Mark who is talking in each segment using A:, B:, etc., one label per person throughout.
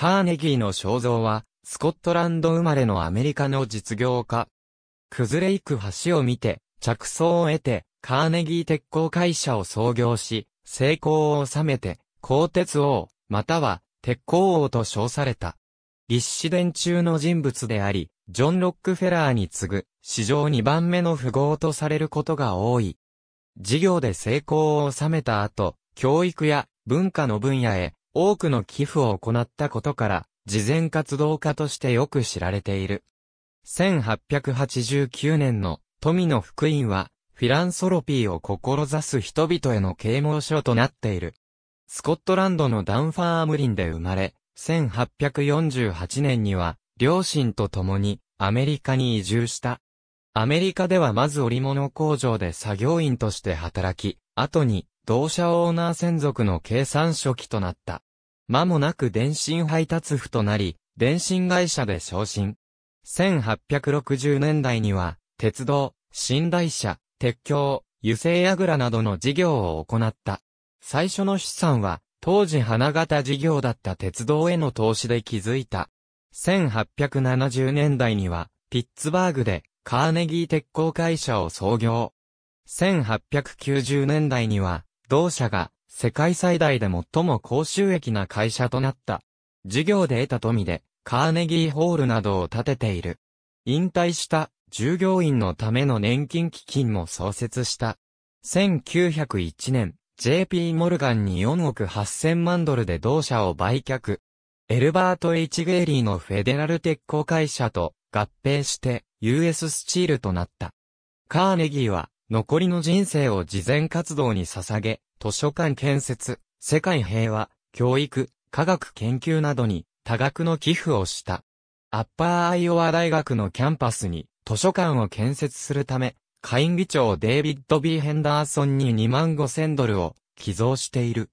A: カーネギーの肖像は、スコットランド生まれのアメリカの実業家。崩れ行く橋を見て、着想を得て、カーネギー鉄鋼会社を創業し、成功を収めて、鋼鉄王、または、鉄鋼王と称された。立志伝中の人物であり、ジョン・ロックフェラーに次ぐ、史上2番目の富豪とされることが多い。事業で成功を収めた後、教育や文化の分野へ多くの寄付を行ったことから、慈善活動家としてよく知られている。1889年の富の福音は、フィランソロピーを志す人々への啓蒙書となっている。スコットランドのダンファームリンで生まれ、1848年には、両親と共にアメリカに移住した。アメリカではまず織物工場で作業員として働き、後に同社オーナー専属の計算書記となった。間もなく電信配達府となり、電信会社で昇進。1860年代には、鉄道、寝台車、鉄橋、油性やぐらなどの事業を行った。最初の資産は、当時花形事業だった鉄道への投資で築いた。1870年代には、ピッツバーグで、カーネギー鉄鋼会社を創業。1890年代には、同社が世界最大で最も高収益な会社となった。事業で得た富で、カーネギーホールなどを建てている。引退した従業員のための年金基金も創設した。1901年、JP モルガンに4億8000万ドルで同社を売却。エルバート・ H・ ゲーリーのフェデラル鉄鋼会社と合併して US スチールとなった。カーネギーは残りの人生を慈善活動に捧げ、図書館建設、世界平和、教育、科学研究などに多額の寄付をした。アッパーアイオワ大学のキャンパスに図書館を建設するため、会員議長デイビッド・ B・ ヘンダーソンに2万5千ドルを寄贈している。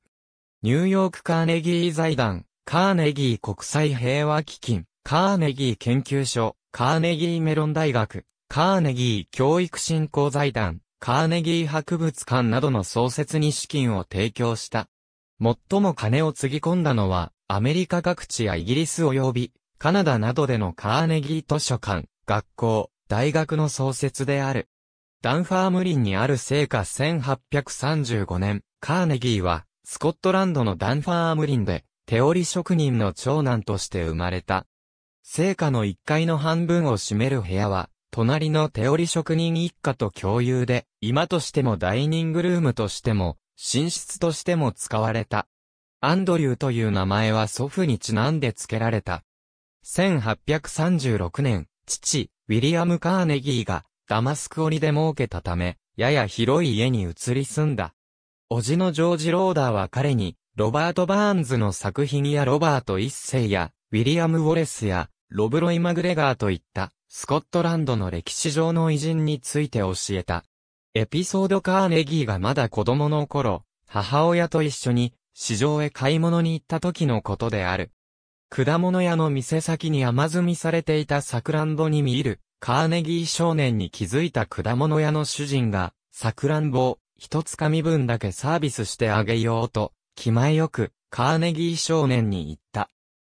A: ニューヨークカーネギー財団、カーネギー国際平和基金、カーネギー研究所、カーネギーメロン大学、カーネギー教育振興財団、カーネギー博物館などの創設に資金を提供した。最も金をつぎ込んだのは、アメリカ各地やイギリス及び、カナダなどでのカーネギー図書館、学校、大学の創設である。ダンファームリンにある聖火1835年、カーネギーは、スコットランドのダンファームリンで、手織職人の長男として生まれた。聖火の1階の半分を占める部屋は、隣の手織職人一家と共有で、今としてもダイニングルームとしても、寝室としても使われた。アンドリューという名前は祖父にちなんで付けられた。1836年、父、ウィリアム・カーネギーが、ダマスク織で儲けたため、やや広い家に移り住んだ。叔父のジョージ・ローダーは彼に、ロバート・バーンズの作品やロバート一世や、ウィリアム・ウォレスや、ロブロイ・マグレガーといった、スコットランドの歴史上の偉人について教えた。エピソードカーネギーがまだ子供の頃、母親と一緒に市場へ買い物に行った時のことである。果物屋の店先に甘積みされていたサクランボに見る、カーネギー少年に気づいた果物屋の主人が、サクランボを一つかみ分だけサービスしてあげようと、気前よく、カーネギー少年に言った。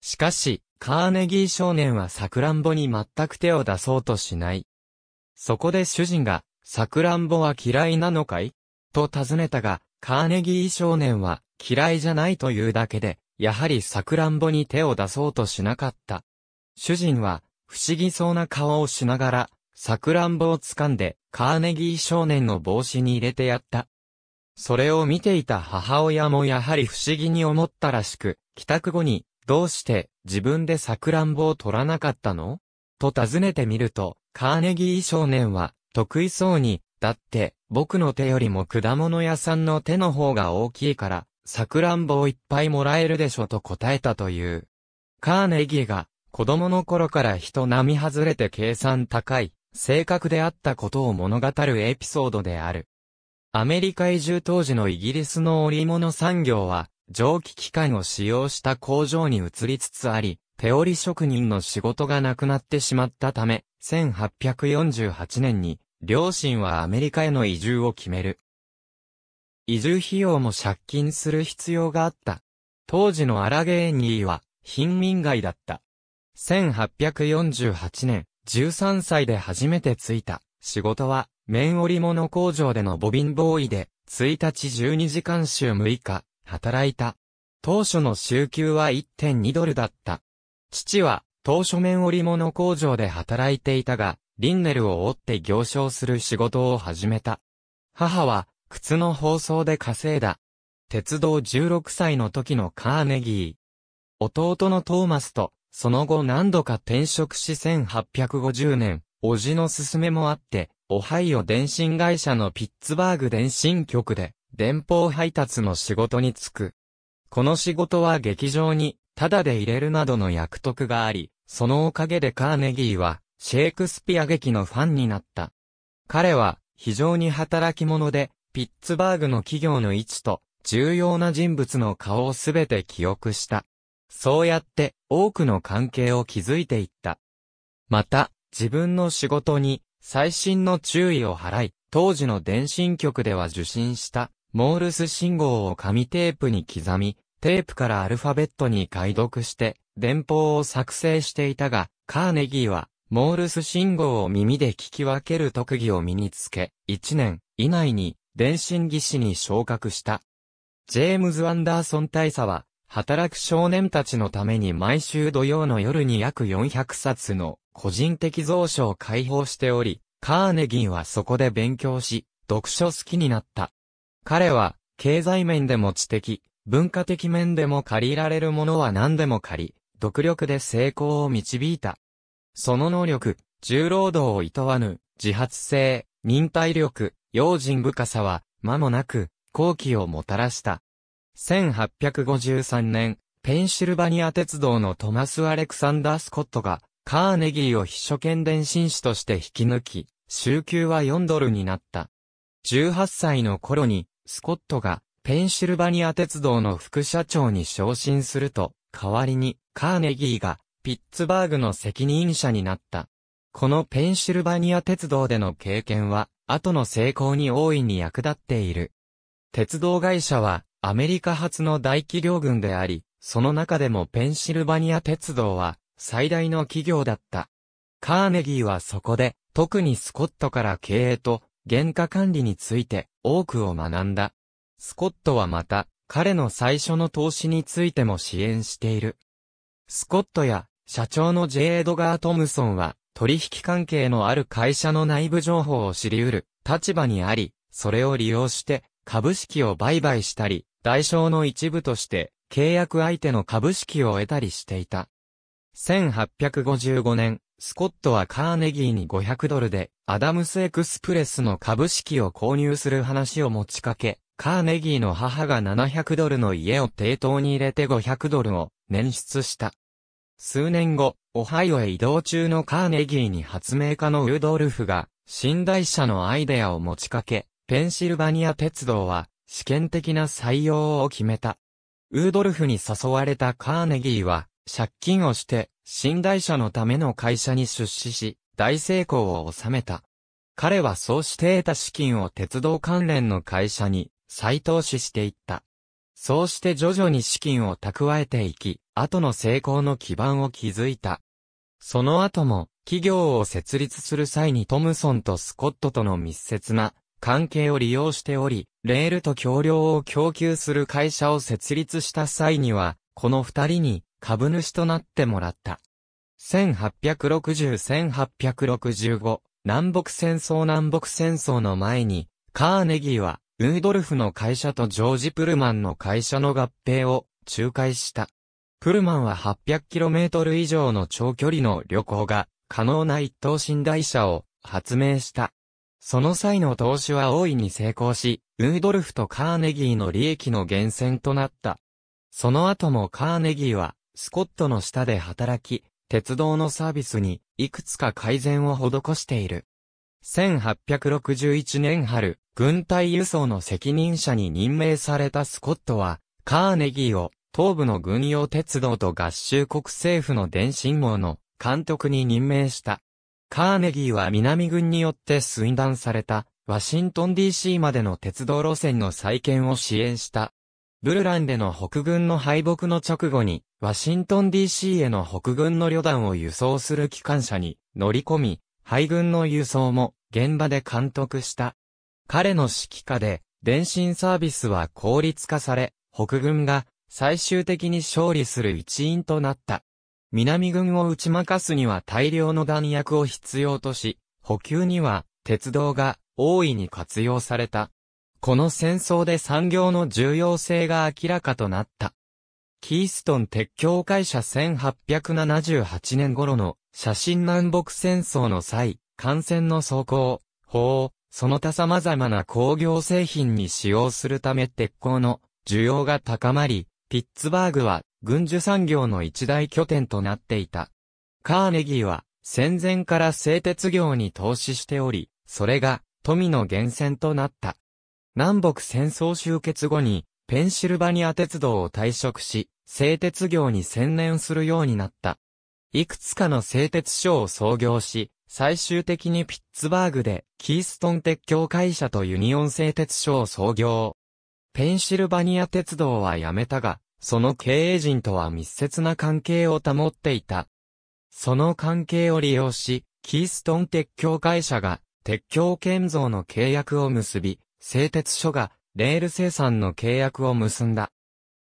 A: しかし、カーネギー少年はサクランボに全く手を出そうとしない。そこで主人が、サクランボは嫌いなのかいと尋ねたが、カーネギー少年は嫌いじゃないというだけで、やはりサクランボに手を出そうとしなかった。主人は、不思議そうな顔をしながら、サクランボを掴んで、カーネギー少年の帽子に入れてやった。それを見ていた母親もやはり不思議に思ったらしく、帰宅後にどうして自分でサクランボを取らなかったのと尋ねてみると、カーネギー少年は得意そうに、だって僕の手よりも果物屋さんの手の方が大きいから、サクランボをいっぱいもらえるでしょと答えたという。カーネギーが子供の頃から人並み外れて計算高い、性格であったことを物語るエピソードである。アメリカ移住当時のイギリスの織物産業は、蒸気機関を使用した工場に移りつつあり、手織職人の仕事がなくなってしまったため、1848年に、両親はアメリカへの移住を決める。移住費用も借金する必要があった。当時のアラゲーニーは、貧民街だった。1848年、13歳で初めて着いた。仕事は、綿織物工場でのボビンボーイで、1日12時間週6日、働いた。当初の週給は1.2ドルだった。父は、当初面織物工場で働いていたが、リンネルを追って行商する仕事を始めた。母は、靴の包装で稼いだ。鉄道16歳の時のカーネギー。弟のトーマスと、その後何度か転職し1850年、叔父の勧めもあって、オハイオ電信会社のピッツバーグ電信局で、電報配達の仕事に就く。この仕事は劇場に、タダで入れるなどの役得があり、そのおかげでカーネギーは、シェイクスピア劇のファンになった。彼は、非常に働き者で、ピッツバーグの企業の位置と、重要な人物の顔をすべて記憶した。そうやって多くの関係を築いていった。また、自分の仕事に最新の注意を払い、当時の電信局では受信したモールス信号を紙テープに刻み、テープからアルファベットに解読して、電報を作成していたが、カーネギーは、モールス信号を耳で聞き分ける特技を身につけ、1年以内に電信技師に昇格した。ジェームズ・アンダーソン大佐は、働く少年たちのために毎週土曜の夜に約400冊の個人的蔵書を開放しており、カーネギーはそこで勉強し、読書好きになった。彼は、経済面でも知的、文化的面でも借りられるものは何でも借り、独力で成功を導いた。その能力、重労働を厭わぬ、自発性、忍耐力、用心深さは、間もなく、好機をもたらした。1853年、ペンシルバニア鉄道のトマス・アレクサンダー・スコットが、カーネギーを秘書権伝心師として引き抜き、週給は4ドルになった。18歳の頃に、スコットがペンシルバニア鉄道の副社長に昇進すると、代わりにカーネギーがピッツバーグの責任者になった。このペンシルバニア鉄道での経験は、後の成功に大いに役立っている。鉄道会社は、アメリカ初の大企業群であり、その中でもペンシルバニア鉄道は、最大の企業だった。カーネギーはそこで、特にスコットから経営と原価管理について多くを学んだ。スコットはまた、彼の最初の投資についても支援している。スコットや社長の J. エドガー・トムソンは取引関係のある会社の内部情報を知り得る立場にあり、それを利用して株式を売買したり、代償の一部として契約相手の株式を得たりしていた。1855年、スコットはカーネギーに500ドルで、アダムスエクスプレスの株式を購入する話を持ちかけ、カーネギーの母が700ドルの家を抵当に入れて500ドルを捻出した。数年後、オハイオへ移動中のカーネギーに発明家のウードルフが、寝台車のアイデアを持ちかけ、ペンシルバニア鉄道は、試験的な採用を決めた。ウードルフに誘われたカーネギーは、借金をして、新台社のための会社に出資し、大成功を収めた。彼はそうして得た資金を鉄道関連の会社に再投資していった。そうして徐々に資金を蓄えていき、後の成功の基盤を築いた。その後も、企業を設立する際にトムソンとスコットとの密接な関係を利用しており、レールと橋梁を供給する会社を設立した際には、この二人に株主となってもらった。1860-1865南北戦争南北戦争の前に、カーネギーは、ウードルフの会社とジョージ・プルマンの会社の合併を仲介した。プルマンは 800km 以上の長距離の旅行が可能な一等寝台車を発明した。その際の投資は大いに成功し、ウードルフとカーネギーの利益の源泉となった。その後もカーネギーはスコットの下で働き、鉄道のサービスにいくつか改善を施している。1861年春、軍隊輸送の責任者に任命されたスコットは、カーネギーを東部の軍用鉄道と合衆国政府の電信網の監督に任命した。カーネギーは南軍によって寸断されたワシントン DC までの鉄道路線の再建を支援した。ブルランでの北軍の敗北の直後にワシントン DC への北軍の旅団を輸送する機関車に乗り込み、敗軍の輸送も現場で監督した。彼の指揮下で、電信サービスは効率化され、北軍が最終的に勝利する一因となった。南軍を打ち負かすには大量の弾薬を必要とし、補給には鉄道が大いに活用された。この戦争で産業の重要性が明らかとなった。キーストン鉄橋会社1878年頃の写真南北戦争の際、艦船の走行、砲、その他様々な工業製品に使用するため鉄鋼の需要が高まり、ピッツバーグは軍需産業の一大拠点となっていた。カーネギーは戦前から製鉄業に投資しており、それが富の源泉となった。南北戦争終結後にペンシルバニア鉄道を退職し、製鉄業に専念するようになった。いくつかの製鉄所を創業し、最終的にピッツバーグでキーストン鉄橋会社とユニオン製鉄所を創業。ペンシルバニア鉄道はやめたが、その経営陣とは密接な関係を保っていた。その関係を利用し、キーストン鉄橋会社が鉄橋建造の契約を結び、製鉄所がレール生産の契約を結んだ。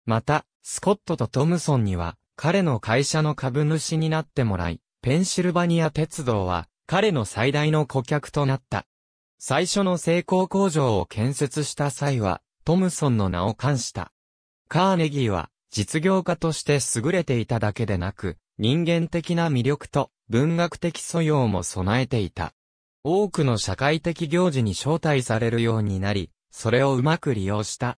A: また、スコットとトムソンには、彼の会社の株主になってもらい、ペンシルバニア鉄道は、彼の最大の顧客となった。最初の成功工場を建設した際は、トムソンの名を冠した。カーネギーは、実業家として優れていただけでなく、人間的な魅力と文学的素養も備えていた。多くの社会的行事に招待されるようになり、それをうまく利用した。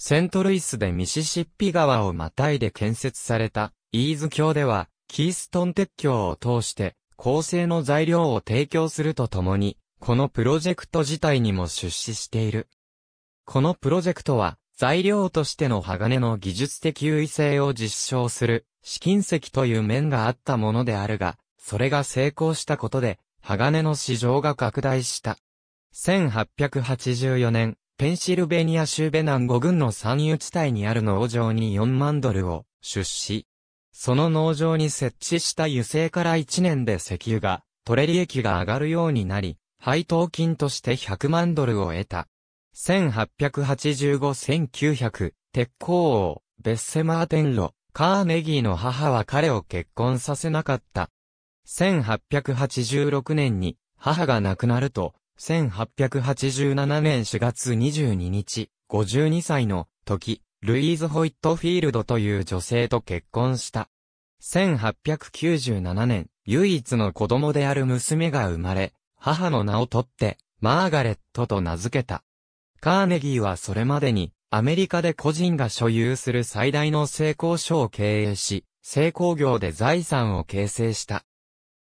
A: セントルイスでミシシッピ川をまたいで建設された、イーズ橋では、キーストン鉄橋を通して、構成の材料を提供するとともに、このプロジェクト自体にも出資している。このプロジェクトは、材料としての鋼の技術的優位性を実証する、試金石という面があったものであるが、それが成功したことで、鋼の市場が拡大した。1884年、ペンシルベニア州ベナン5郡の産油地帯にある農場に4万ドルを出資。その農場に設置した油性から1年で石油が、取れ利益が上がるようになり、配当金として100万ドルを得た。1885-1900、鉄鋼王、ベッセマーテンロ、カーネギーの母は彼を結婚させなかった。1886年に母が亡くなると、1887年4月22日、52歳の時、ルイーズ・ホイットフィールドという女性と結婚した。1897年、唯一の子供である娘が生まれ、母の名を取って、マーガレットと名付けた。カーネギーはそれまでに、アメリカで個人が所有する最大の成功書を経営し、成功業で財産を形成した。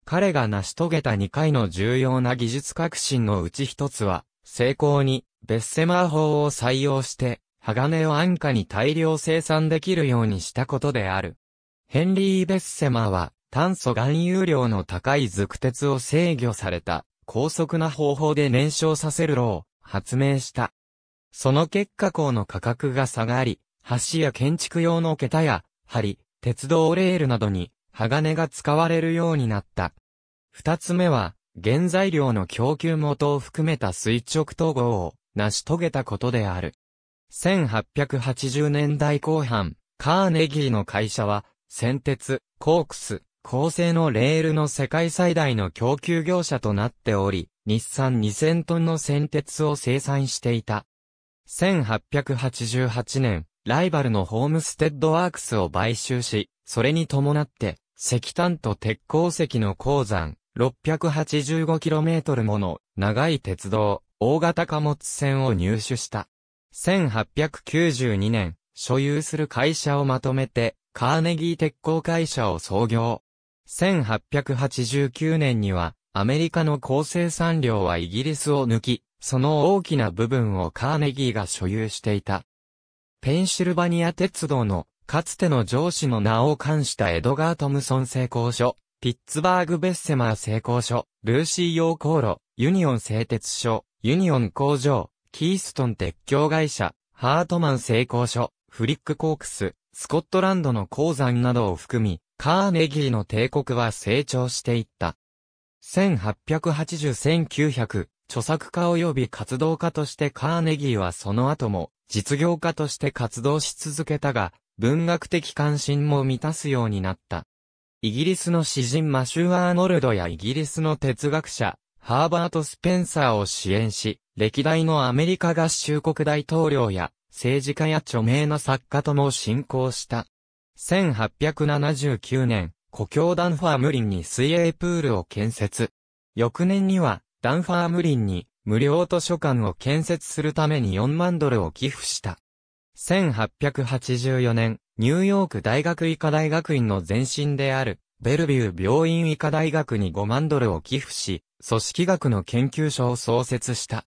A: 彼が成し遂げた2回の重要な技術革新のうち一つは、成功に、ベッセマー法を採用して、鋼を安価に大量生産できるようにしたことである。ヘンリー・ベッセマーは、炭素含有量の高い熟鉄を制御された、高速な方法で燃焼させる炉を発明した。その結果鋼の価格が下がり、橋や建築用の桁や、針、鉄道レールなどに鋼が使われるようになった。二つ目は、原材料の供給元を含めた垂直統合を成し遂げたことである。1880年代後半、カーネギーの会社は、先鉄、コークス、高性のレールの世界最大の供給業者となっており、日産2000トンの先鉄を生産していた。1888年、ライバルのホームステッドワークスを買収し、それに伴って、石炭と鉄鉱石の鉱山、685km もの長い鉄道、大型貨物船を入手した。1892年、所有する会社をまとめて、カーネギー鉄鋼会社を創業。1889年には、アメリカの高生産量はイギリスを抜き、その大きな部分をカーネギーが所有していた。ペンシルバニア鉄道のかつての上司の名を冠したエドガー・トムソン成功所、ピッツバーグ・ベッセマー成功所、ルーシーヨー航路、ユニオン製鉄所、ユニオン工場、キーストン鉄橋会社、ハートマン成功所、フリック・コークス、スコットランドの鉱山などを含み、カーネギーの帝国は成長していった。1880-1900、著作家及び活動家としてカーネギーはその後も実業家として活動し続けたが、文学的関心も満たすようになった。イギリスの詩人マシュー・アーノルドやイギリスの哲学者、ハーバート・スペンサーを支援し、歴代のアメリカ合衆国大統領や政治家や著名な作家とも進行した。1879年、故郷ダンファームリンに水泳プールを建設。翌年には、ダンファームリンに無料図書館を建設するために4万ドルを寄付した。1884年、ニューヨーク大学医科大学院の前身である、ベルビュー病院医科大学に5万ドルを寄付し、組織学の研究所を創設した。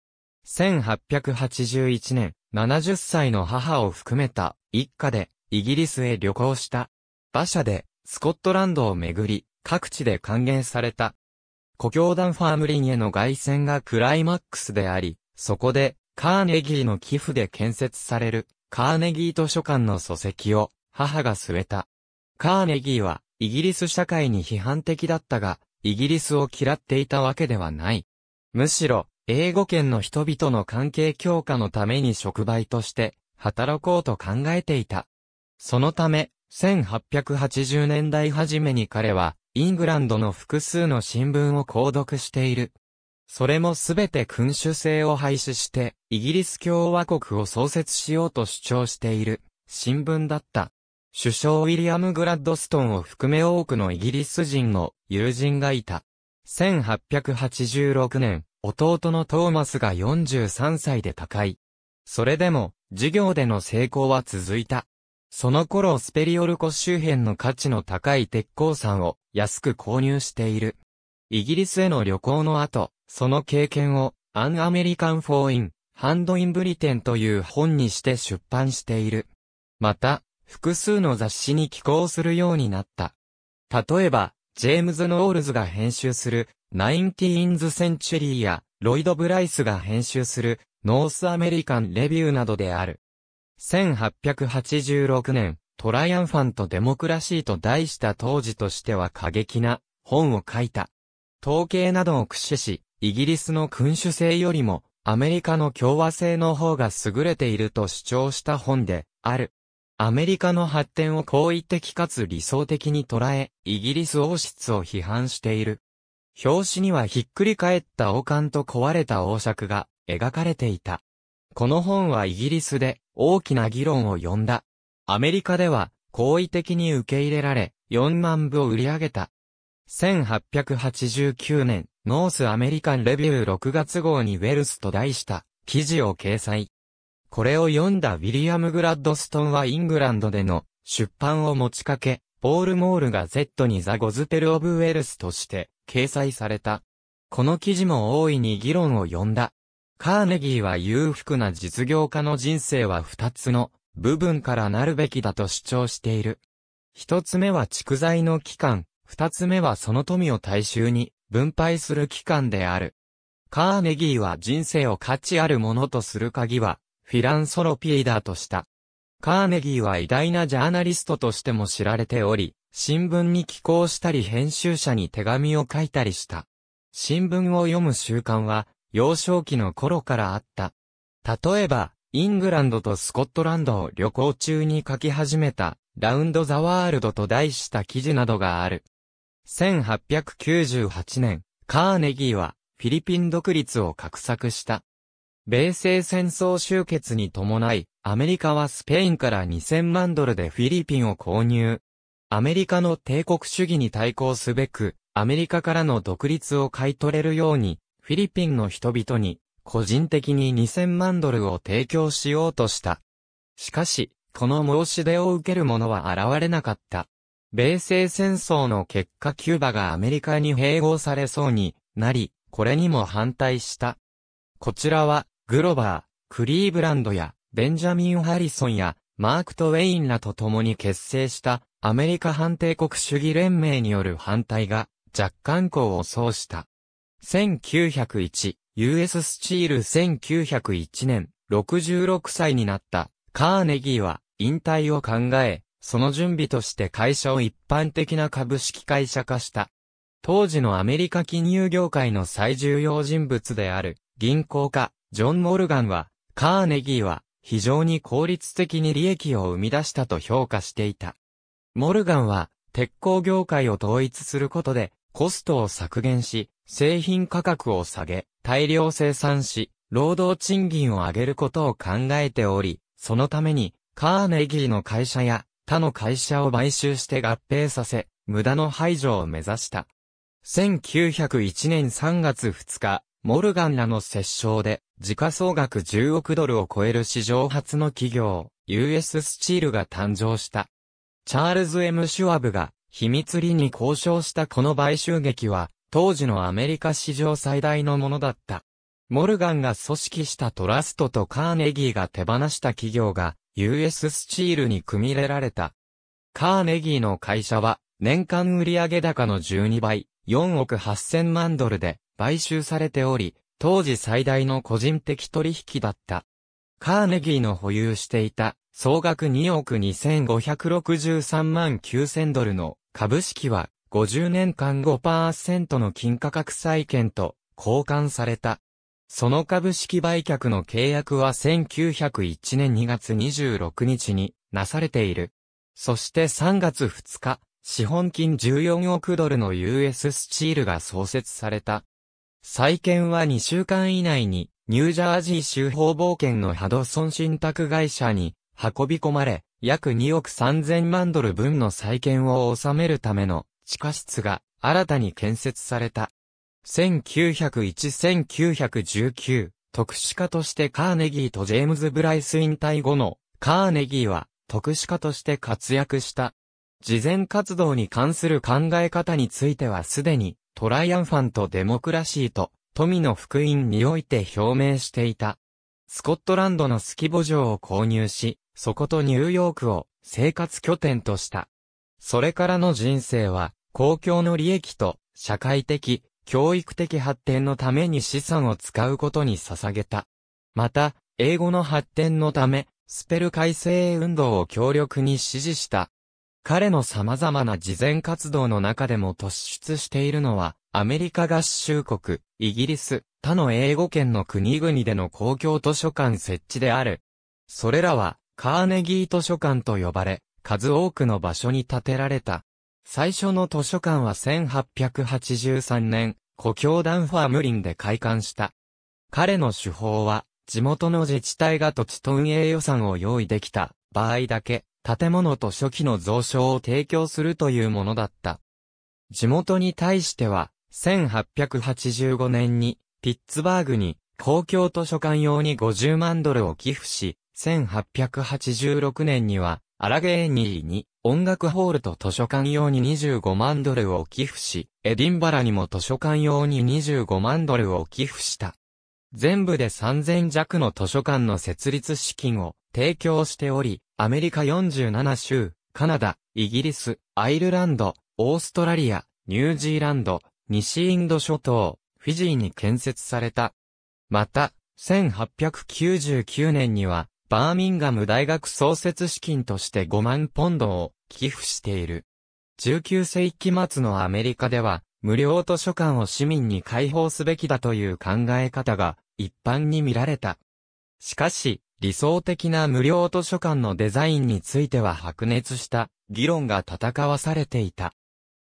A: 1881年、70歳の母を含めた一家でイギリスへ旅行した。馬車でスコットランドを巡り、各地で還元された。故郷団ファームリンへの外旋がクライマックスであり、そこでカーネギーの寄付で建設されるカーネギー図書館の礎石を母が据えた。カーネギーはイギリス社会に批判的だったが、イギリスを嫌っていたわけではない。むしろ、英語圏の人々の関係強化のために触媒として働こうと考えていた。そのため、1880年代初めに彼は、イングランドの複数の新聞を購読している。それもすべて君主制を廃止して、イギリス共和国を創設しようと主張している、新聞だった。首相ウィリアム・グラッドストンを含め多くのイギリス人の友人がいた。1886年、弟のトーマスが43歳で高い。それでも、授業での成功は続いた。その頃スペリオルコ周辺の価値の高い鉄鉱山を安く購入している。イギリスへの旅行の後、その経験を、アン・アメリカン・フォーイン、ハンド・イン・ブリテンという本にして出版している。また、複数の雑誌に寄稿するようになった。例えば、ジェームズ・ノールズが編集する、ナインティーンズ・センチュリーや、ロイド・ブライスが編集する、ノース・アメリカン・レビューなどである。1886年、トライアンファント・デモクラシーと題した当時としては過激な本を書いた。統計などを駆使し、イギリスの君主制よりも、アメリカの共和制の方が優れていると主張した本で、ある。アメリカの発展を好意的かつ理想的に捉え、イギリス王室を批判している。表紙にはひっくり返った王冠と壊れた王爵が描かれていた。この本はイギリスで大きな議論を呼んだ。アメリカでは好意的に受け入れられ、4万部を売り上げた。1889年、ノースアメリカンレビュー6月号にウェルスと題した記事を掲載。これを読んだウィリアム・グラッドストンはイングランドでの出版を持ちかけ、ポール・モールが Z にザ・ゴズペル・オブ・ウェルスとして掲載された。この記事も大いに議論を呼んだ。カーネギーは裕福な実業家の人生は二つの部分からなるべきだと主張している。一つ目は蓄財の期間、二つ目はその富を大衆に分配する機関である。カーネギーは人生を価値あるものとする鍵は、フィランソロピーだとした。カーネギーは偉大なジャーナリストとしても知られており、新聞に寄稿したり編集者に手紙を書いたりした。新聞を読む習慣は、幼少期の頃からあった。例えば、イングランドとスコットランドを旅行中に書き始めた、ラウンド・ザ・ワールドと題した記事などがある。1898年、カーネギーはフィリピン独立を画策した。米西戦争終結に伴い、アメリカはスペインから2000万ドルでフィリピンを購入。アメリカの帝国主義に対抗すべく、アメリカからの独立を買い取れるように、フィリピンの人々に、個人的に2000万ドルを提供しようとした。しかし、この申し出を受ける者は現れなかった。米西戦争の結果キューバがアメリカに併合されそうになり、これにも反対した。こちらは、グロバー、クリーブランドや、ベンジャミン・ハリソンや、マーク・トウェインらと共に結成した、アメリカ反帝国主義連盟による反対が、若干功を奏した。1901、US スチール1901年、66歳になった、カーネギーは、引退を考え、その準備として会社を一般的な株式会社化した。当時のアメリカ金融業界の最重要人物である銀行家、ジョン・モルガンは、カーネギーは非常に効率的に利益を生み出したと評価していた。モルガンは、鉄鋼業界を統一することで、コストを削減し、製品価格を下げ、大量生産し、労働賃金を上げることを考えており、そのために、カーネギーの会社や他の会社を買収して合併させ、無駄の排除を目指した。1901年3月2日、モルガンらの折衝で、時価総額10億ドルを超える史上初の企業、US スチールが誕生した。チャールズ・ M・ シュワブが、秘密裏に交渉したこの買収劇は、当時のアメリカ史上最大のものだった。モルガンが組織したトラストとカーネギーが手放した企業が、US スチールに組み入れられた。カーネギーの会社は、年間売上高の12倍、4億8000万ドルで買収されており、当時最大の個人的取引だった。カーネギーの保有していた総額2億2563万9000ドルの株式は50年間5%の金価格債券と交換された。その株式売却の契約は1901年2月26日になされている。そして3月2日、資本金14億ドルの US スチールが創設された。再建は2週間以内にニュージャージー州方冒険のハドソン信託会社に運び込まれ、約2億3000万ドル分の再建を収めるための地下室が新たに建設された。1901-1919特殊化としてカーネギーとジェームズ・ブライス引退後のカーネギーは特殊化として活躍した。事前活動に関する考え方についてはすでにトライアンファント・デモクラシーと富の福音において表明していた。スコットランドのスキボ城を購入し、そことニューヨークを生活拠点とした。それからの人生は、公共の利益と社会的、教育的発展のために資産を使うことに捧げた。また、英語の発展のため、スペル改正運動を強力に支持した。彼の様々な慈善活動の中でも突出しているのは、アメリカ合衆国、イギリス、他の英語圏の国々での公共図書館設置である。それらは、カーネギー図書館と呼ばれ、数多くの場所に建てられた。最初の図書館は1883年、故郷ダンファーム林で開館した。彼の手法は、地元の自治体が土地と運営予算を用意できた場合だけ、建物と初期の蔵書を提供するというものだった。地元に対しては、1885年に、ピッツバーグに、公共図書館用に50万ドルを寄付し、1886年には、アラゲーニーに、音楽ホールと図書館用に25万ドルを寄付し、エディンバラにも図書館用に25万ドルを寄付した。全部で3000弱の図書館の設立資金を提供しており、アメリカ47州、カナダ、イギリス、アイルランド、オーストラリア、ニュージーランド、西インド諸島、フィジーに建設された。また、1899年には、バーミンガム大学創設資金として5万ポンドを寄付している。19世紀末のアメリカでは、無料図書館を市民に開放すべきだという考え方が一般に見られた。しかし、理想的な無料図書館のデザインについては白熱した議論が戦わされていた。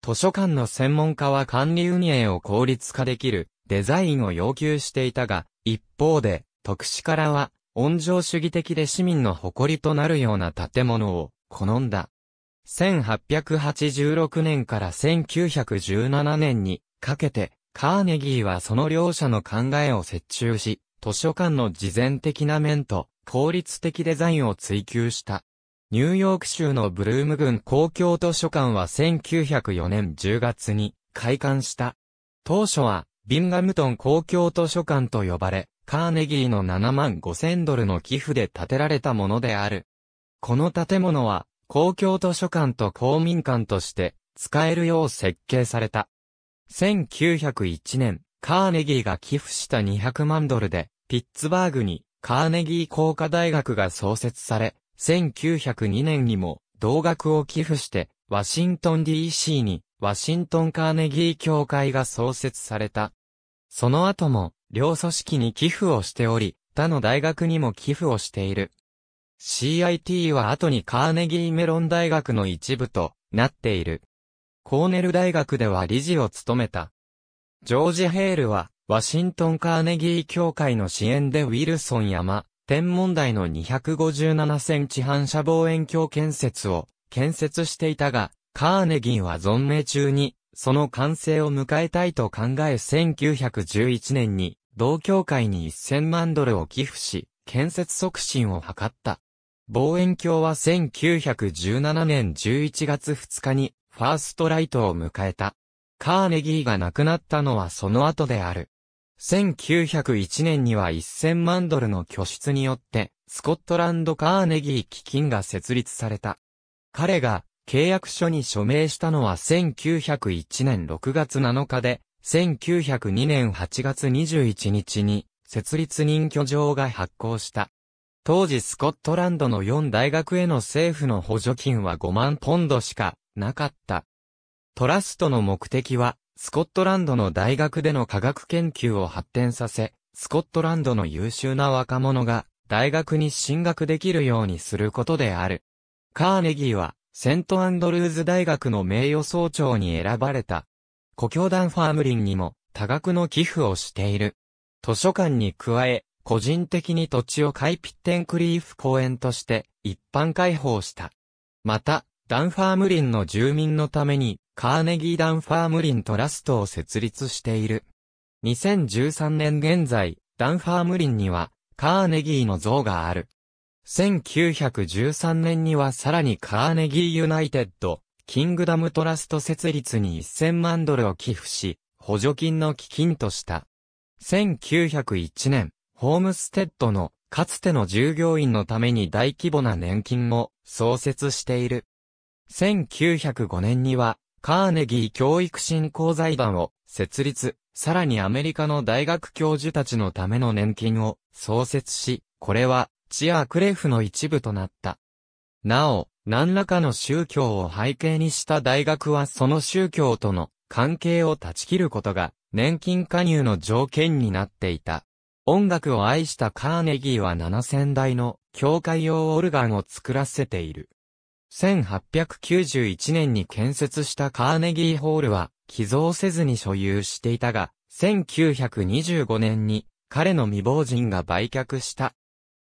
A: 図書館の専門家は管理運営を効率化できるデザインを要求していたが、一方で、特使からは温情主義的で市民の誇りとなるような建物を好んだ。1886年から1917年にかけて、カーネギーはその両者の考えを折衷し、図書館の事前的な面と効率的デザインを追求した。ニューヨーク州のブルーム郡公共図書館は1904年10月に開館した。当初はビンガムトン公共図書館と呼ばれ、カーネギーの7万5千ドルの寄付で建てられたものである。この建物は、公共図書館と公民館として使えるよう設計された。1901年、カーネギーが寄付した200万ドルで、ピッツバーグにカーネギー工科大学が創設され、1902年にも同額を寄付して、ワシントン DC にワシントンカーネギー協会が創設された。その後も両組織に寄付をしており、他の大学にも寄付をしている。CIT は後にカーネギーメロン大学の一部となっている。コーネル大学では理事を務めた。ジョージ・ヘールは、ワシントン・カーネギー協会の支援でウィルソン山、天文台の257センチ反射望遠鏡建設を建設していたが、カーネギーは存命中にその完成を迎えたいと考え1911年に、同協会に1000万ドルを寄付し、建設促進を図った。望遠鏡は1917年11月2日に、ファーストライトを迎えた。カーネギーが亡くなったのはその後である。1901年には1000万ドルの拠出によって、スコットランドカーネギー基金が設立された。彼が契約書に署名したのは1901年6月7日で、1902年8月21日に設立任居状が発行した。当時スコットランドの4大学への政府の補助金は5万ポンドしかなかった。トラストの目的は、スコットランドの大学での科学研究を発展させ、スコットランドの優秀な若者が大学に進学できるようにすることである。カーネギーはセントアンドルーズ大学の名誉総長に選ばれた。故郷団ファームリンにも多額の寄付をしている。図書館に加え、個人的に土地をカイピッテンクリーフ公園として一般開放した。また、ダンファームリンの住民のためにカーネギーダンファームリントラストを設立している。2013年現在、ダンファームリンにはカーネギーの像がある。1913年にはさらにカーネギーユナイテッド、キングダムトラスト設立に1000万ドルを寄付し、補助金の基金とした。1901年、ホームステッドのかつての従業員のために大規模な年金を創設している。1905年には、カーネギー教育振興財団を設立、さらにアメリカの大学教授たちのための年金を創設し、これはチアークレフの一部となった。なお、何らかの宗教を背景にした大学はその宗教との関係を断ち切ることが年金加入の条件になっていた。音楽を愛したカーネギーは7000台の教会用オルガンを作らせている。1891年に建設したカーネギーホールは寄贈せずに所有していたが、1925年に彼の未亡人が売却した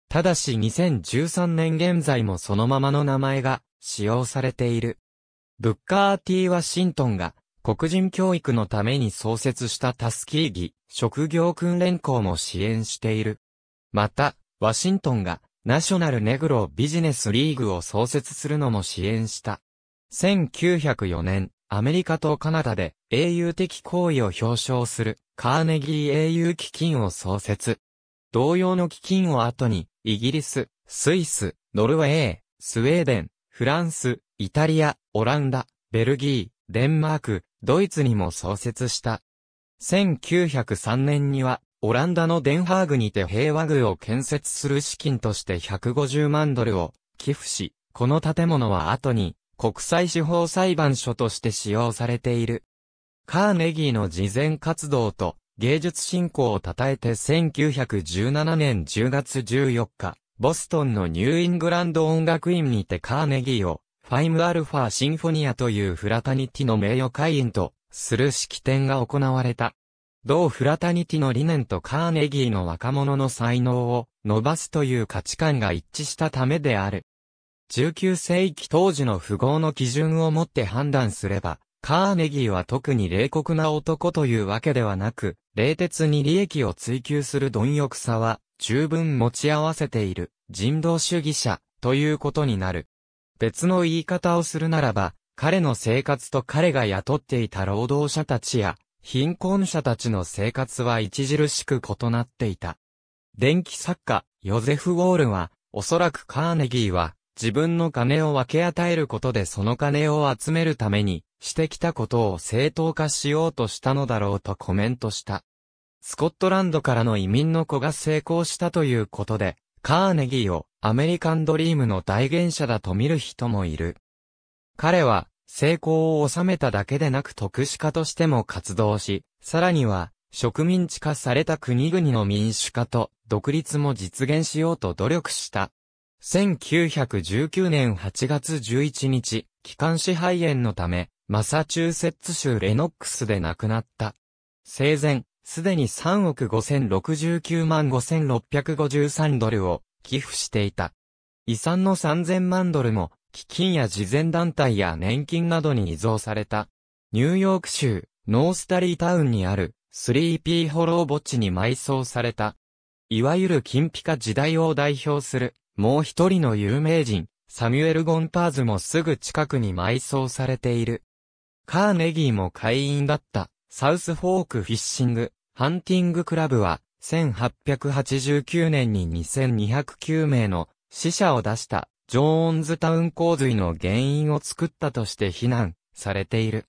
A: ただし2013年現在もそのままの名前が使用されている。ブッカー・ティー・ワシントンが黒人教育のために創設したタスキーギ職業訓練校も支援している。また、ワシントンがナショナルネグロビジネスリーグを創設するのも支援した。1904年、アメリカとカナダで英雄的行為を表彰するカーネギー英雄基金を創設。同様の基金を後に、イギリス、スイス、ノルウェー、スウェーデン、フランス、イタリア、オランダ、ベルギー、デンマーク、ドイツにも創設した。1903年には、オランダのデンハーグにて平和具を建設する資金として150万ドルを寄付し、この建物は後に国際司法裁判所として使用されている。カーネギーの慈善活動と芸術振興を称えて1917年10月14日、ボストンのニューイングランド音楽院にてカーネギーを、ファイムアルファシンフォニアというフラタニティの名誉会員とする式典が行われた。同フラタニティの理念とカーネギーの若者の才能を伸ばすという価値観が一致したためである。19世紀当時の符号の基準をもって判断すれば、カーネギーは特に冷酷な男というわけではなく、冷徹に利益を追求する貪欲さは、十分持ち合わせている人道主義者ということになる。別の言い方をするならば、彼の生活と彼が雇っていた労働者たちや貧困者たちの生活は著しく異なっていた。電気作家、ヨゼフ・ウォールは、おそらくカーネギーは、自分の金を分け与えることでその金を集めるために、してきたことを正当化しようとしたのだろうとコメントした。スコットランドからの移民の子が成功したということで、カーネギーをアメリカンドリームの代言者だと見る人もいる。彼は、成功を収めただけでなく特殊化としても活動し、さらには、植民地化された国々の民主化と独立も実現しようと努力した。1919年8月11日、気管支肺炎のため、マサチューセッツ州レノックスで亡くなった。生前、すでに3億5069万5653ドルを寄付していた。遺産の3000万ドルも、基金や慈善団体や年金などに依存された。ニューヨーク州、ノースタリータウンにある、スリーピーホロー墓地に埋葬された。いわゆる金ピカ時代を代表するもう一人の有名人、サミュエル・ゴンターズもすぐ近くに埋葬されている。カーネギーも会員だった、サウスフォークフィッシング、ハンティングクラブは、1889年に2209名の死者を出した、ジョーンズタウン洪水の原因を作ったとして非難されている。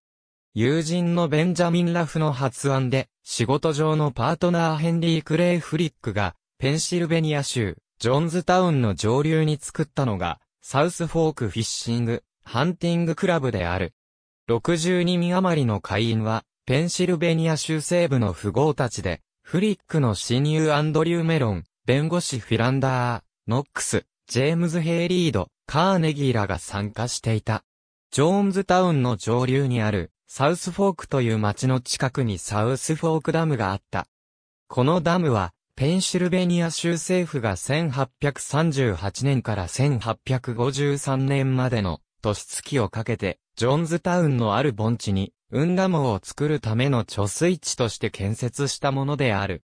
A: 友人のベンジャミン・ラフの発案で、仕事上のパートナーヘンリー・クレイ・フリックが、ペンシルベニア州、ジョンズタウンの上流に作ったのが、サウスフォークフィッシング、ハンティングクラブである。62人余りの会員は、ペンシルベニア州西部の富豪たちで、フリックの親友アンドリュー・メロン、弁護士フィランダー、ノックス、ジェームズ・ヘイリード、カーネギーらが参加していた。ジョーンズタウンの上流にある、サウスフォークという町の近くにサウスフォークダムがあった。このダムは、ペンシルベニア州政府が1838年から1853年までの年月をかけて、ジョンズタウンのある盆地に、運河網を作るための貯水池として建設したものである。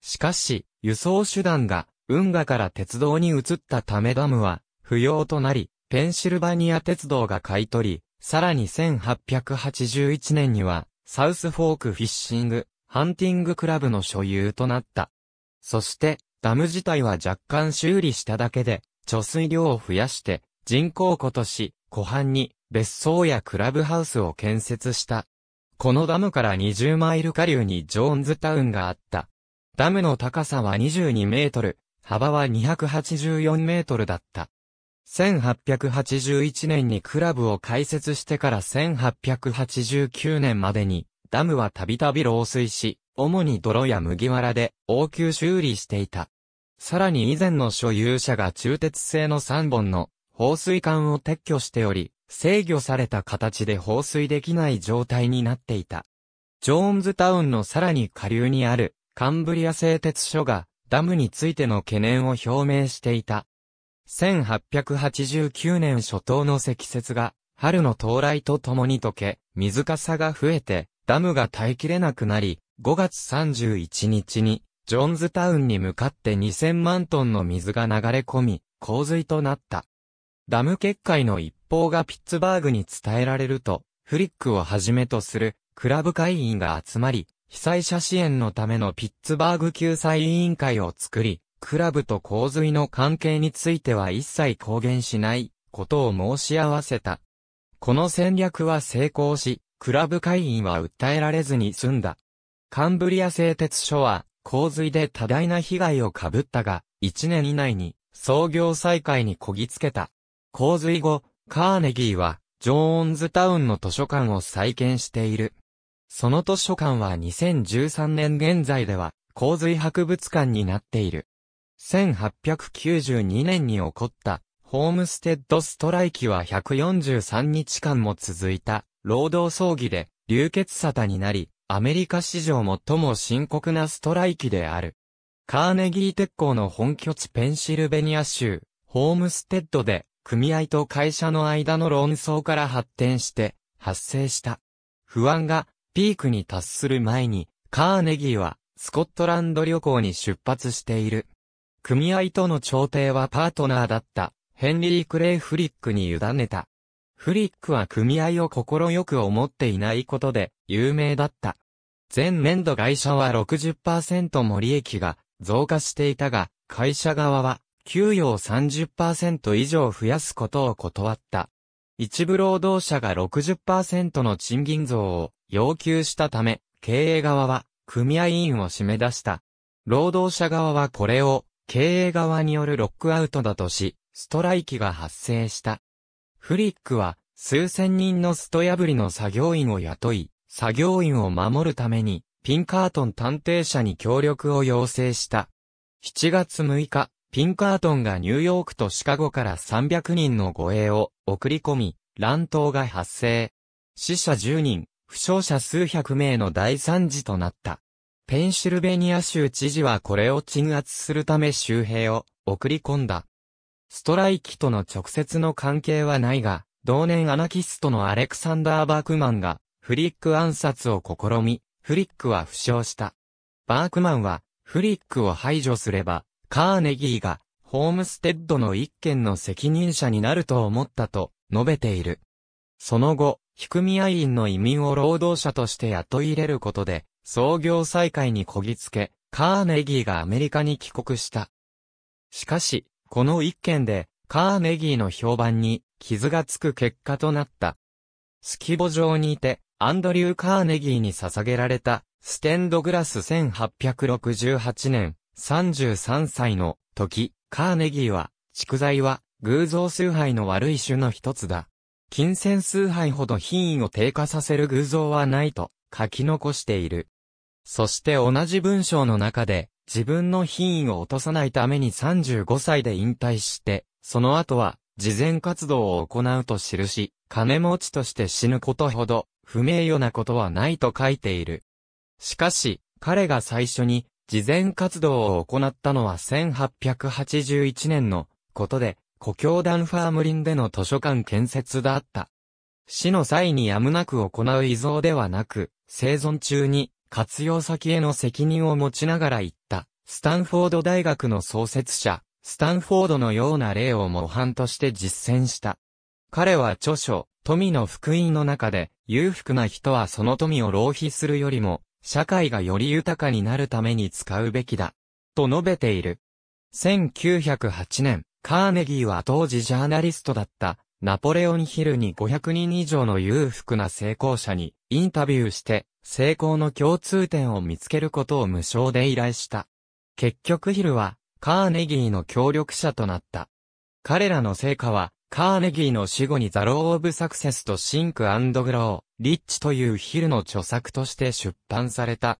A: しかし、輸送手段が、運河から鉄道に移ったためダムは、不要となり、ペンシルバニア鉄道が買い取り、さらに1881年には、サウスフォークフィッシング、ハンティングクラブの所有となった。そして、ダム自体は若干修理しただけで、貯水量を増やして、人工湖とし、湖畔に別荘やクラブハウスを建設した。このダムから20マイル下流にジョーンズタウンがあった。ダムの高さは22メートル、幅は284メートルだった。1881年にクラブを開設してから1889年までに、ダムはたびたび漏水し、主に泥や麦わらで応急修理していた。さらに以前の所有者が中鉄製の3本の放水管を撤去しており、制御された形で放水できない状態になっていた。ジョーンズタウンのさらに下流にあるカンブリア製鉄所がダムについての懸念を表明していた。1889年初頭の積雪が春の到来とともに溶け、水かさが増えてダムが耐えきれなくなり、5月31日に、ジョンズタウンに向かって2000万トンの水が流れ込み、洪水となった。ダム決壊の一報がピッツバーグに伝えられると、フリックをはじめとするクラブ会員が集まり、被災者支援のためのピッツバーグ救済委員会を作り、クラブと洪水の関係については一切公言しないことを申し合わせた。この戦略は成功し、クラブ会員は訴えられずに済んだ。カンブリア製鉄所は、洪水で多大な被害をかぶったが、1年以内に創業再開にこぎつけた。洪水後、カーネギーは、ジョーンズタウンの図書館を再建している。その図書館は2013年現在では、洪水博物館になっている。1892年に起こった、ホームステッドストライキは143日間も続いた、労働争議で、流血沙汰になり、アメリカ史上最も深刻なストライキである。カーネギー鉄鋼の本拠地ペンシルベニア州、ホームステッドで、組合と会社の間の論争から発展して、発生した。不安がピークに達する前に、カーネギーはスコットランド旅行に出発している。組合との調停はパートナーだったヘンリー・クレイ・フリックに委ねた。フリックは組合を心よく思っていないことで有名だった。前年度会社は60%も利益が増加していたが、会社側は給与を30%以上増やすことを断った。一部労働者が60%の賃金増を要求したため、経営側は組合員を締め出した。労働者側はこれを経営側によるロックアウトだとし、ストライキが発生した。フリックは、数千人のスト破りの作業員を雇い、作業員を守るために、ピンカートン探偵社に協力を要請した。7月6日、ピンカートンがニューヨークとシカゴから300人の護衛を送り込み、乱闘が発生。死者10人、負傷者数百名の大惨事となった。ペンシルベニア州知事はこれを鎮圧するため周平を送り込んだ。ストライキとの直接の関係はないが、同年アナキストのアレクサンダー・バークマンが、フリック暗殺を試み、フリックは負傷した。バークマンは、フリックを排除すれば、カーネギーが、ホームステッドの一件の責任者になると思ったと、述べている。その後、非組合員の移民を労働者として雇い入れることで、創業再開にこぎつけ、カーネギーがアメリカに帰国した。しかし、この一件で、カーネギーの評判に傷がつく結果となった。スキボ上にいて、アンドリュー・カーネギーに捧げられた、ステンドグラス1868年、33歳の時、カーネギーは、蓄財は、偶像崇拝の悪い種の一つだ。金銭崇拝ほど品位を低下させる偶像はないと書き残している。そして同じ文章の中で、自分の品位を落とさないために35歳で引退して、その後は、慈善活動を行うと記し、金持ちとして死ぬことほど、不名誉なことはないと書いている。しかし、彼が最初に、慈善活動を行ったのは1881年のことで、故郷ダンファームリンでの図書館建設だった。死の際にやむなく行う遺贈ではなく、生存中に活用先への責任を持ちながら一スタンフォード大学の創設者、スタンフォードのような例を模範として実践した。彼は著書、富の福音の中で、裕福な人はその富を浪費するよりも、社会がより豊かになるために使うべきだ。と述べている。1908年、カーネギーは当時ジャーナリストだった、ナポレオンヒルに500人以上の裕福な成功者にインタビューして、成功の共通点を見つけることを無償で依頼した。結局ヒルは、カーネギーの協力者となった。彼らの成果は、カーネギーの死後にザロー・オブ・サクセスとシンク・グロー、リッチというヒルの著作として出版された。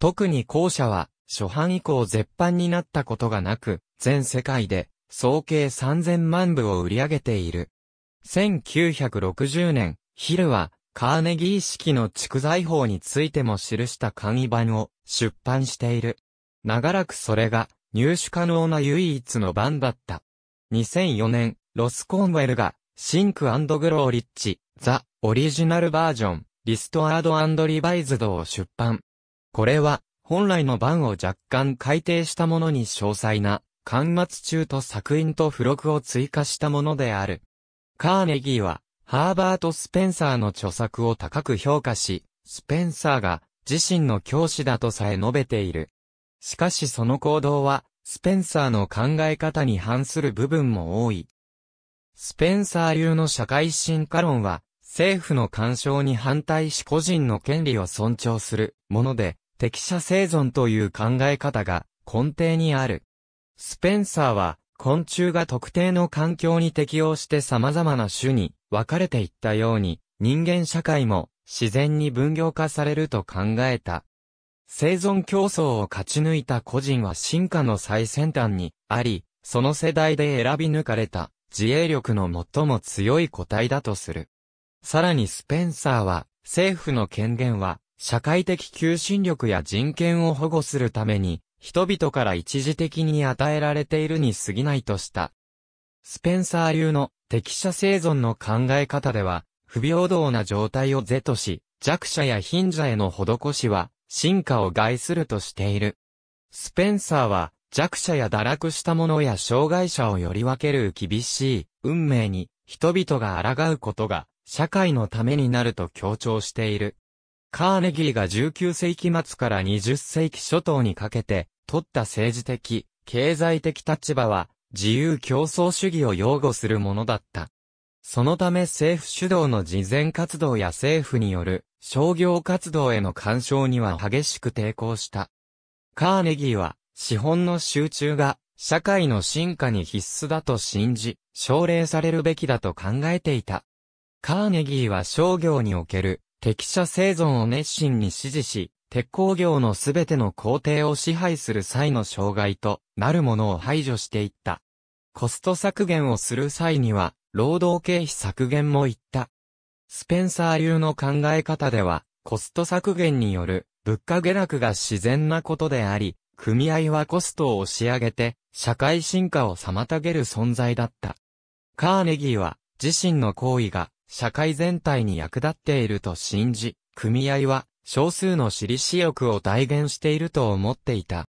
A: 特に後者は、初版以降絶版になったことがなく、全世界で、総計3000万部を売り上げている。1960年、ヒルは、カーネギー式の蓄財法についても記した簡易版を出版している。長らくそれが入手可能な唯一の版だった。2004年、ロス・コンウェルが、シンクグローリッチ、ザ・オリジナルバージョン、リストアードリバイズドを出版。これは、本来の版を若干改訂したものに詳細な、巻末中と作品と付録を追加したものである。カーネギーは、ハーバート・スペンサーの著作を高く評価し、スペンサーが自身の教師だとさえ述べている。しかしその行動は、スペンサーの考え方に反する部分も多い。スペンサー流の社会進化論は、政府の干渉に反対し個人の権利を尊重するもので、適者生存という考え方が根底にある。スペンサーは、昆虫が特定の環境に適応して様々な種に分かれていったように、人間社会も自然に分業化されると考えた。生存競争を勝ち抜いた個人は進化の最先端にあり、その世代で選び抜かれた自衛力の最も強い個体だとする。さらにスペンサーは、政府の権限は、社会的求心力や人権を保護するために、人々から一時的に与えられているに過ぎないとした。スペンサー流の適者生存の考え方では、不平等な状態を是とし、弱者や貧者への施しは、進化を害するとしている。スペンサーは弱者や堕落した者や障害者をより分ける厳しい運命に人々が抗うことが社会のためになると強調している。カーネギーが19世紀末から20世紀初頭にかけて取った政治的、経済的立場は自由競争主義を擁護するものだった。そのため政府主導の慈善活動や政府による商業活動への干渉には激しく抵抗した。カーネギーは資本の集中が社会の進化に必須だと信じ、奨励されるべきだと考えていた。カーネギーは商業における適者生存を熱心に支持し、鉄鋼業のすべての工程を支配する際の障害となるものを排除していった。コスト削減をする際には、労働経費削減も言った。スペンサー流の考え方では、コスト削減による物価下落が自然なことであり、組合はコストを押し上げて、社会進化を妨げる存在だった。カーネギーは、自身の行為が、社会全体に役立っていると信じ、組合は、少数の私利私欲を代言していると思っていた。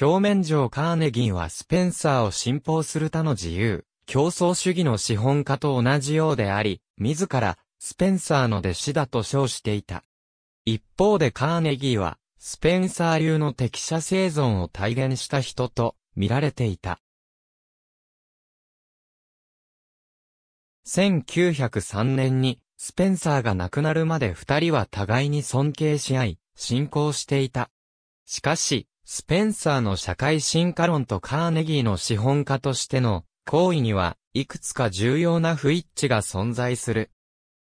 A: 表面上カーネギーはスペンサーを信奉する他の自由、競争主義の資本家と同じようであり、自ら、スペンサーの弟子だと称していた。一方でカーネギーは、スペンサー流の適者生存を体現した人と見られていた。1903年に、スペンサーが亡くなるまで二人は互いに尊敬し合い、信仰していた。しかし、スペンサーの社会進化論とカーネギーの資本家としての行為には、いくつか重要な不一致が存在する。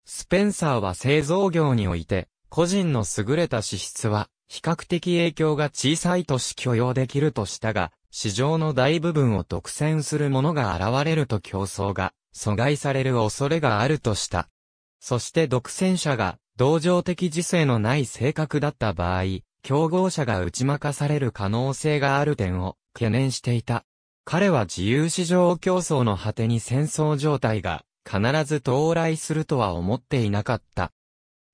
A: スペンサーは製造業において、個人の優れた資質は、比較的影響が小さいとし許容できるとしたが、市場の大部分を独占するものが現れると競争が、阻害される恐れがあるとした。そして独占者が、同情的自制のない性格だった場合、競合者が打ち負かされる可能性がある点を懸念していた。彼は自由市場競争の果てに戦争状態が必ず到来するとは思っていなかった。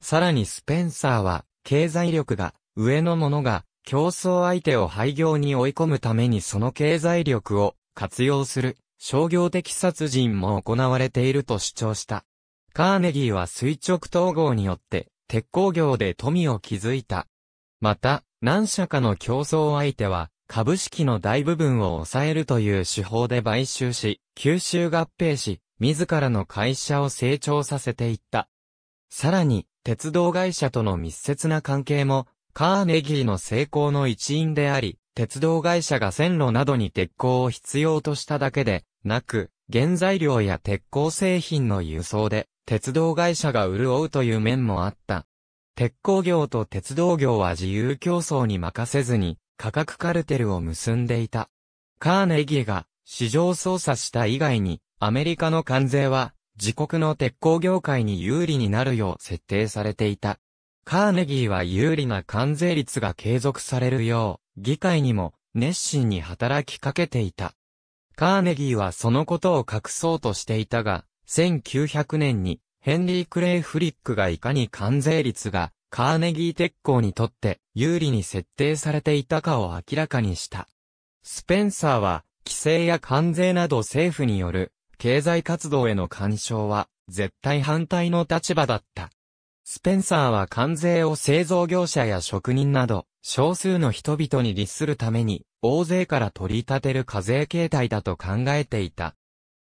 A: さらにスペンサーは、経済力が上の者が競争相手を廃業に追い込むためにその経済力を活用する商業的殺人も行われていると主張した。カーネギーは垂直統合によって鉄鋼業で富を築いた。また、何社かの競争相手は株式の大部分を抑えるという手法で買収し、吸収合併し、自らの会社を成長させていった。さらに、鉄道会社との密接な関係も、カーネギーの成功の一因であり、鉄道会社が線路などに鉄鋼を必要としただけで、なく、原材料や鉄鋼製品の輸送で、鉄道会社が潤うという面もあった。鉄鋼業と鉄道業は自由競争に任せずに、価格カルテルを結んでいた。カーネギーが市場操作した以外に、アメリカの関税は自国の鉄鋼業界に有利になるよう設定されていた。カーネギーは有利な関税率が継続されるよう、議会にも熱心に働きかけていた。カーネギーはそのことを隠そうとしていたが、1900年にヘンリー・クレイ・フリックがいかに関税率がカーネギー鉄鋼にとって有利に設定されていたかを明らかにした。スペンサーは、規制や関税など政府による経済活動への干渉は絶対反対の立場だった。スペンサーは関税を製造業者や職人など少数の人々に律するために大勢から取り立てる課税形態だと考えていた。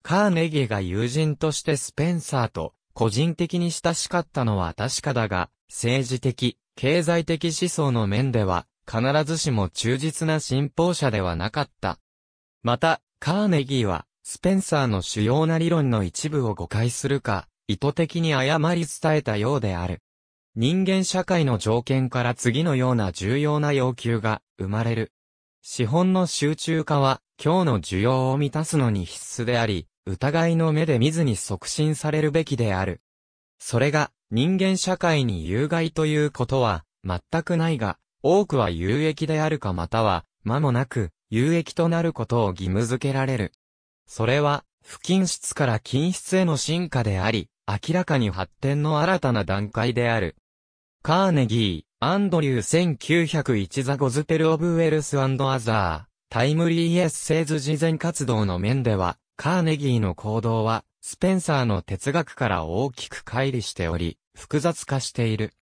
A: カーネギーが友人としてスペンサーと個人的に親しかったのは確かだが、政治的、経済的思想の面では、必ずしも忠実な信奉者ではなかった。また、カーネギーは、スペンサーの主要な理論の一部を誤解するか、意図的に誤り伝えたようである。人間社会の条件から次のような重要な要求が生まれる。資本の集中化は、今日の需要を満たすのに必須であり、疑いの目で見ずに促進されるべきである。それが人間社会に有害ということは全くないが、多くは有益であるかまたは、間もなく有益となることを義務づけられる。それは、不均質から均質への進化であり、明らかに発展の新たな段階である。カーネギー、アンドリュー1901ザ・ゴズペル・オブ・ウェルス・アザー、タイムリー・エッセイズ事前活動の面では、カーネギーの行動は、スペンサーの哲学から大きく乖離しており、複雑化している。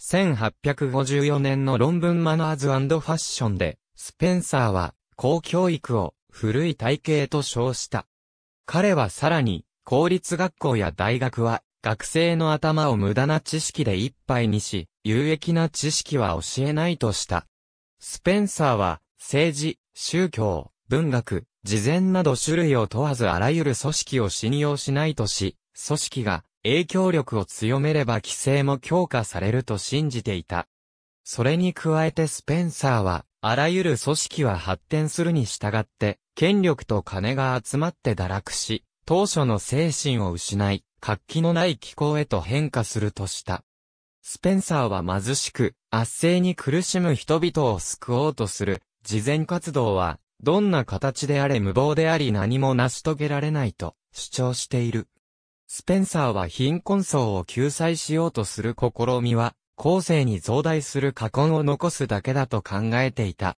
A: 1854年の論文マナーズファッションで、スペンサーは、公教育を古い体系と称した。彼はさらに、公立学校や大学は、学生の頭を無駄な知識でいっぱいにし、有益な知識は教えないとした。スペンサーは、政治、宗教、文学、事前など種類を問わずあらゆる組織を信用しないとし、組織が影響力を強めれば規制も強化されると信じていた。それに加えてスペンサーは、あらゆる組織は発展するに従って、権力と金が集まって堕落し、当初の精神を失い、活気のない気候へと変化するとした。スペンサーは貧しく、圧政に苦しむ人々を救おうとする、慈善活動は、どんな形であれ無謀であり何も成し遂げられないと主張している。スペンサーは貧困層を救済しようとする試みは、後世に増大する禍根を残すだけだと考えていた。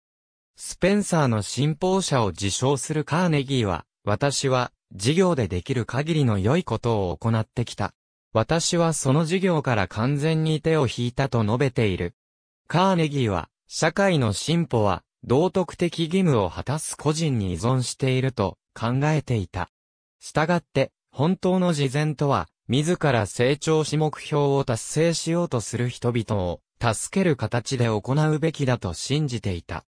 A: スペンサーの信奉者を自称するカーネギーは、私は、事業でできる限りの良いことを行ってきた。私はその事業から完全に手を引いたと述べている。カーネギーは、社会の進歩は、道徳的義務を果たす個人に依存していると考えていた。したがって、本当の事前とは、自ら成長し目標を達成しようとする人々を助ける形で行うべきだと信じていた。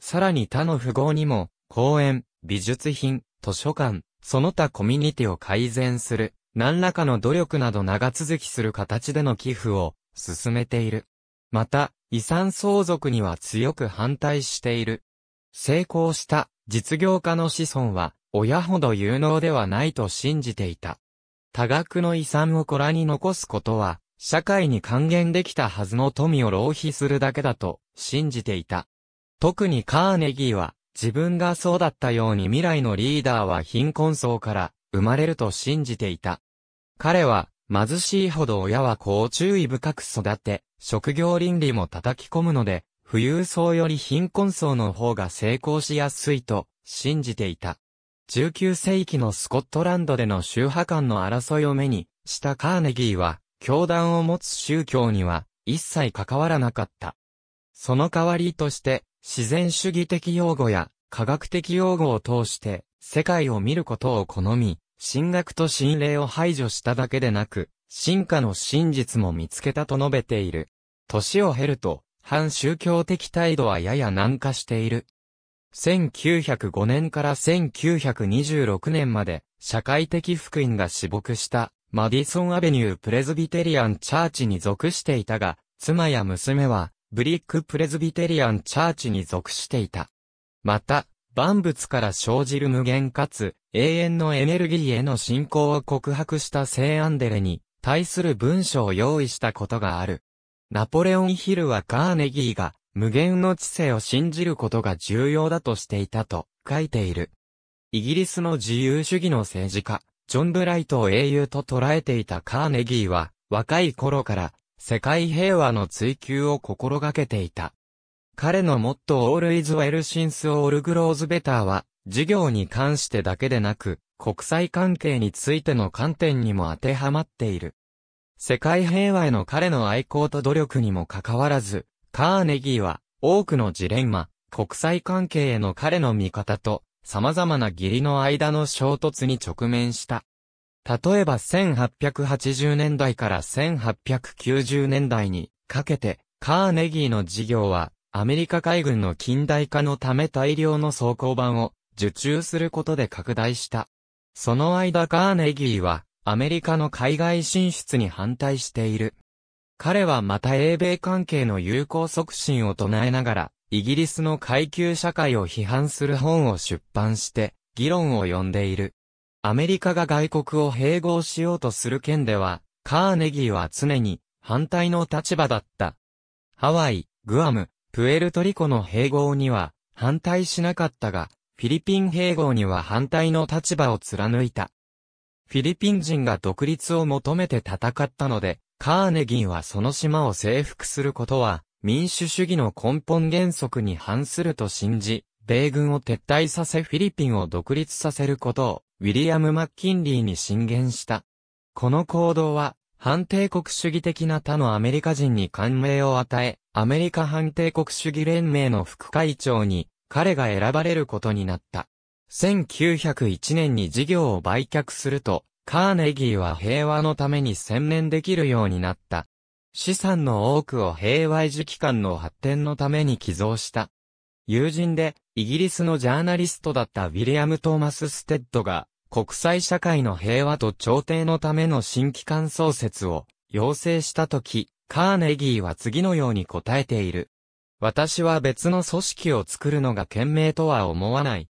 A: さらに他の富豪にも、公園、美術品、図書館、その他コミュニティを改善する、何らかの努力など長続きする形での寄付を進めている。また、遺産相続には強く反対している。成功した実業家の子孫は親ほど有能ではないと信じていた。多額の遺産を子らに残すことは、社会に還元できたはずの富を浪費するだけだと信じていた。特にカーネギーは、自分がそうだったように未来のリーダーは貧困層から生まれると信じていた。彼は貧しいほど親はこう注意深く育て、職業倫理も叩き込むので、富裕層より貧困層の方が成功しやすいと信じていた。19世紀のスコットランドでの宗派間の争いを目にしたカーネギーは、教団を持つ宗教には一切関わらなかった。その代わりとして、自然主義的用語や科学的用語を通して世界を見ることを好み、進学と心霊を排除しただけでなく、進化の真実も見つけたと述べている。年を経ると、反宗教的態度はやや難化している。1905年から1926年まで、社会的福音が死没した、マディソンアベニュープレズビテリアンチャーチに属していたが、妻や娘は、ブリックプレズビテリアンチャーチに属していた。また、万物から生じる無限かつ、永遠のエネルギーへの信仰を告白した聖アンデレに、対する文書を用意したことがある。ナポレオンヒルはカーネギーが無限の知性を信じることが重要だとしていたと書いている。イギリスの自由主義の政治家、ジョン・ブライトを英雄と捉えていたカーネギーは若い頃から世界平和の追求を心がけていた。彼のモットー All is well since all grows better は、事業に関してだけでなく、国際関係についての観点にも当てはまっている。世界平和への彼の愛好と努力にもかかわらず、カーネギーは多くのジレンマ、国際関係への彼の見方と様々な義理の間の衝突に直面した。例えば1880年代から1890年代にかけてカーネギーの事業はアメリカ海軍の近代化のため大量の装甲板を受注することで拡大した。その間カーネギーは、アメリカの海外進出に反対している。彼はまた英米関係の友好促進を唱えながら、イギリスの階級社会を批判する本を出版して、議論を呼んでいる。アメリカが外国を併合しようとする件では、カーネギーは常に反対の立場だった。ハワイ、グアム、プエルトリコの併合には反対しなかったが、フィリピン併合には反対の立場を貫いた。フィリピン人が独立を求めて戦ったので、カーネギーはその島を征服することは、民主主義の根本原則に反すると信じ、米軍を撤退させフィリピンを独立させることを、ウィリアム・マッキンリーに進言した。この行動は、反帝国主義的な他のアメリカ人に感銘を与え、アメリカ反帝国主義連盟の副会長に彼が選ばれることになった。1901年に事業を売却すると、カーネギーは平和のために専念できるようになった。資産の多くを平和維持機関の発展のために寄贈した。友人で、イギリスのジャーナリストだったウィリアム・トーマス・ステッドが、国際社会の平和と調停のための新機関創設を要請したとき、カーネギーは次のように答えている。私は別の組織を作るのが賢明とは思わない。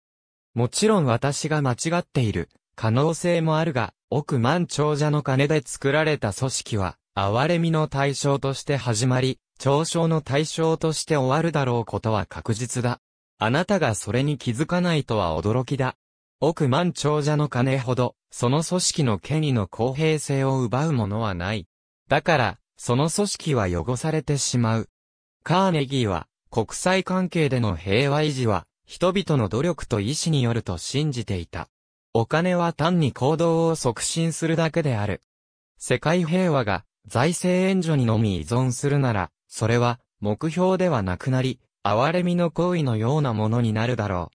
A: もちろん私が間違っている、可能性もあるが、億万長者の金で作られた組織は、哀れみの対象として始まり、嘲笑の対象として終わるだろうことは確実だ。あなたがそれに気づかないとは驚きだ。億万長者の金ほど、その組織の権威の公平性を奪うものはない。だから、その組織は汚されてしまう。カーネギーは、国際関係での平和維持は、人々の努力と意志によると信じていた。お金は単に行動を促進するだけである。世界平和が財政援助にのみ依存するなら、それは目標ではなくなり、哀れみの行為のようなものになるだろ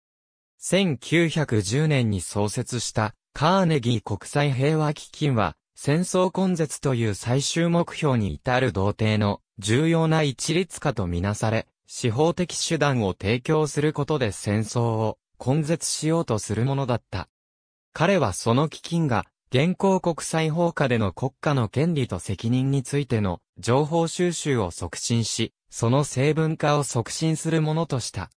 A: う。1910年に創設したカーネギー国際平和基金は戦争根絶という最終目標に至る童貞の重要な一律化とみなされ、司法的手段を提供することで戦争を根絶しようとするものだった。彼はその基金が、現行国際法下での国家の権利と責任についての情報収集を促進し、その成分化を促進するものとした。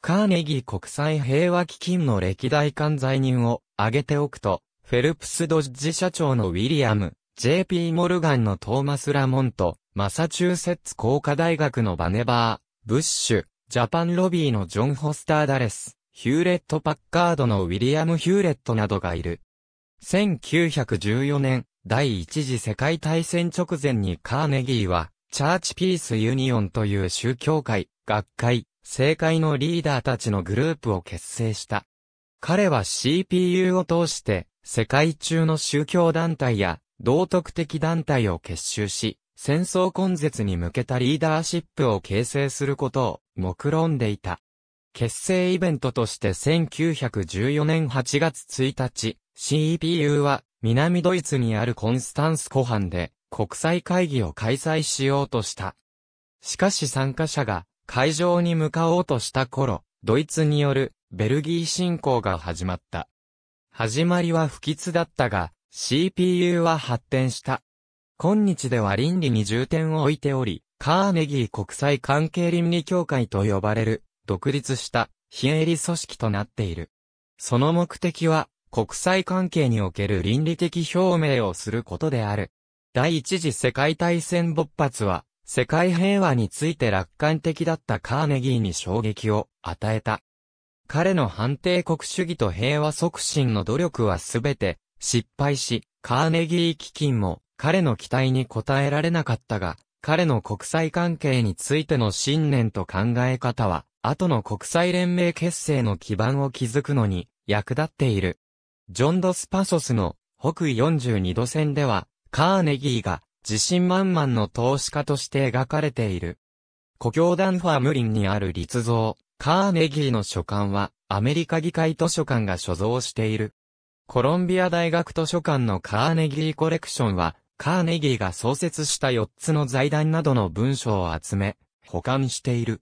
A: カーネギー国際平和基金の歴代官財人を挙げておくと、フェルプス・ドッジ社長のウィリアム、JP モルガンのトーマス・ラモント、マサチューセッツ工科大学のバネバー、ブッシュ、ジャパンロビーのジョン・ホスター・ダレス、ヒューレット・パッカードのウィリアム・ヒューレットなどがいる。1914年、第一次世界大戦直前にカーネギーは、チャーチピースユニオンという宗教会、学会、政界のリーダーたちのグループを結成した。彼は CPU を通して、世界中の宗教団体や道徳的団体を結集し、戦争根絶に向けたリーダーシップを形成することを目論んでいた。結成イベントとして1914年8月1日、CPU は南ドイツにあるコンスタンス湖畔で国際会議を開催しようとした。しかし参加者が会場に向かおうとした頃、ドイツによるベルギー侵攻が始まった。始まりは不吉だったが、CPU は発展した。今日では倫理に重点を置いており、カーネギー国際関係倫理協会と呼ばれる、独立した、非営利組織となっている。その目的は、国際関係における倫理的表明をすることである。第一次世界大戦勃発は、世界平和について楽観的だったカーネギーに衝撃を与えた。彼の反帝国主義と平和促進の努力はすべて失敗し、カーネギー基金も彼の期待に応えられなかったが、彼の国際関係についての信念と考え方は、後の国際連盟結成の基盤を築くのに役立っている。ジョン・ド・スパソスの北緯42度線では、カーネギーが自信満々の投資家として描かれている。故郷ダンファームリンにある立像、カーネギーの書簡は、アメリカ議会図書館が所蔵している。コロンビア大学図書館のカーネギーコレクションは、カーネギーが創設した4つの財団などの文書を集め、保管している。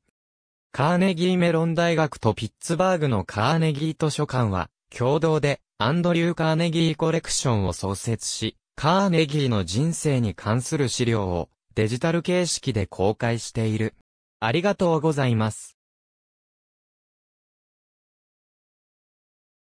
A: カーネギーメロン大学とピッツバーグのカーネギー図書館は、共同でアンドリュー・カーネギーコレクションを創設し、カーネギーの人生に関する資料をデジタル形式で公開している。ありがとうございます。